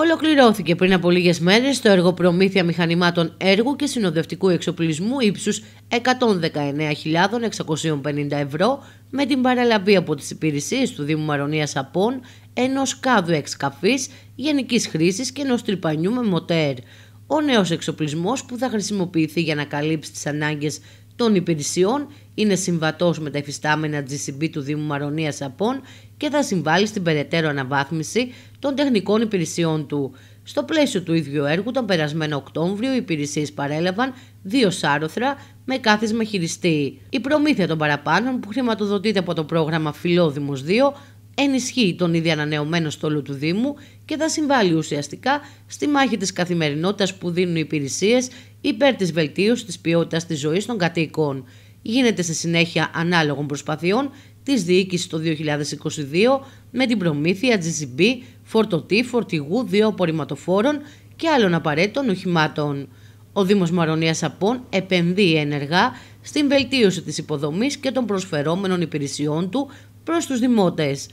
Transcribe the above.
ολοκληρώθηκε πριν από λίγες μέρες το έργο προμήθεια μηχανημάτων έργου και συνοδευτικού εξοπλισμού ύψους 119.650 ευρώ με την παραλαβή από τις υπηρεσίες του Δήμου Μαρονίας Απών ενός κάδου εξκαφής γενικής χρήσης και ενός τρυπανιού με μοτέρ. Ο νέος εξοπλισμός που θα χρησιμοποιηθεί για να καλύψει τις ανάγκες των υπηρεσιών είναι συμβατός με τα εφιστάμενα GCB του Δήμου Μαρονίας Απών και θα συμβάλλει στην περαιτέρω αναβάθμιση των τεχνικών υπηρεσιών του. Στο πλαίσιο του ίδιου έργου, τον περασμένο Οκτώβριο, οι υπηρεσίες παρέλαβαν δύο σάρωθρα με κάθισμα χειριστή. Η προμήθεια των παραπάνω που χρηματοδοτείται από το πρόγραμμα Φιλόδημος 2 ενισχύει τον ήδη ανανεωμένο στόλο του Δήμου και θα συμβάλλει ουσιαστικά στη μάχη της καθημερινότητας που δίνουν οι υπηρεσίες υπέρ της βελτίωσης της ποιότητας της ζωής των κατοίκων. Γίνεται σε συνέχεια ανάλογων προσπαθειών της διοίκησης το 2022 με την προμήθεια GCB, φορτωτή, φορτηγού, δύο απορριμματοφόρων και άλλων απαραίτητων οχημάτων. Ο Δήμος Μαρονίας Απών επενδύει ενεργά στην βελτίωση της υποδομής και των προσφερόμενων υπηρεσιών του προς τους δημότες.